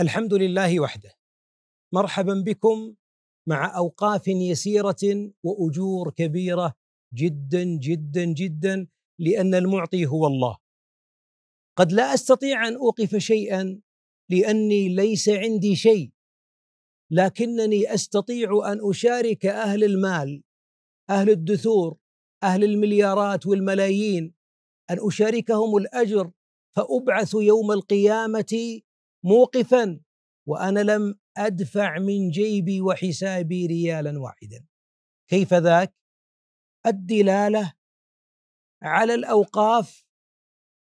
الحمد لله وحده مرحبا بكم مع اوقاف يسيره واجور كبيره جدا جدا جدا لان المعطي هو الله قد لا استطيع ان اوقف شيئا لاني ليس عندي شيء لكنني استطيع ان اشارك اهل المال اهل الدثور اهل المليارات والملايين ان اشاركهم الاجر فابعث يوم القيامه موقفا وانا لم ادفع من جيبي وحسابي ريالا واحدا كيف ذاك الدلاله على الاوقاف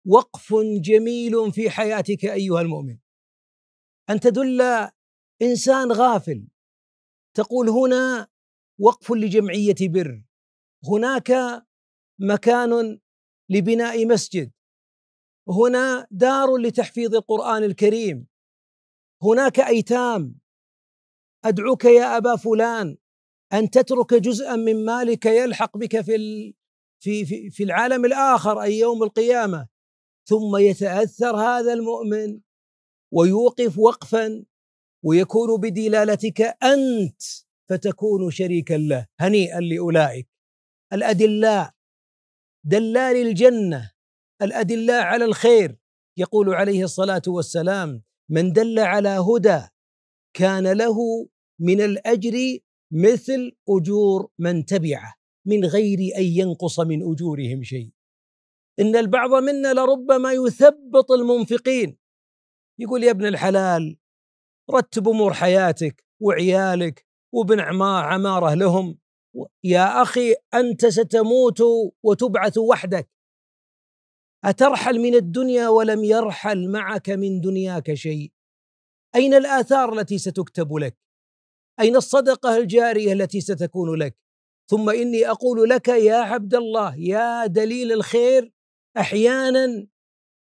وقف جميل في حياتك ايها المؤمن ان تدل انسان غافل تقول هنا وقف لجمعيه بر هناك مكان لبناء مسجد هنا دار لتحفيظ القرآن الكريم هناك أيتام أدعوك يا أبا فلان أن تترك جزءا من مالك يلحق بك في في في, في العالم الآخر أي يوم القيامة ثم يتأثر هذا المؤمن ويوقف وقفا ويكون بدلالتك أنت فتكون شريكا له هنيئا لأولئك الأدلاء دلال الجنة الأدلة على الخير يقول عليه الصلاة والسلام من دل على هدى كان له من الأجر مثل أجور من تبعه من غير أن ينقص من أجورهم شيء إن البعض منا لربما يثبط المنفقين يقول يا ابن الحلال رتب أمور حياتك وعيالك وابن عمارة لهم يا أخي أنت ستموت وتبعث وحدك أترحل من الدنيا ولم يرحل معك من دنياك شيء أين الآثار التي ستكتب لك أين الصدقة الجارية التي ستكون لك ثم إني أقول لك يا عبد الله يا دليل الخير أحيانا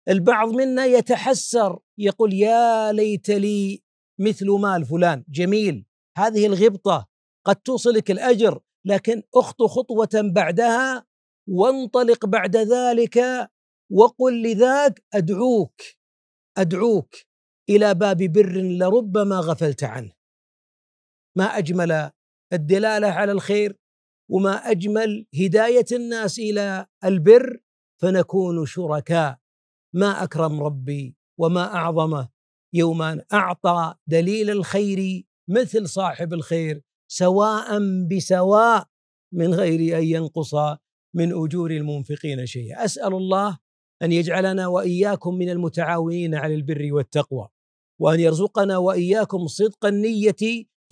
البعض منا يتحسر يقول يا ليت لي مثل مال فلان جميل هذه الغبطة قد توصلك الأجر لكن أخطو خطوة بعدها وانطلق بعد ذلك وقل لذاك أدعوك أدعوك إلى باب بر لربما غفلت عنه ما أجمل الدلالة على الخير وما أجمل هداية الناس إلى البر فنكون شركاء ما أكرم ربي وما أعظمه يوم أن أعطى دليل الخير مثل صاحب الخير سواء بسواء من غير أن ينقص من أجور المنفقين شيئا أسأل الله ان يجعلنا واياكم من المتعاونين على البر والتقوى وان يرزقنا واياكم صدق النيه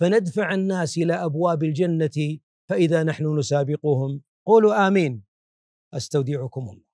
فندفع الناس الى ابواب الجنه فاذا نحن نسابقهم قولوا امين استودعكم الله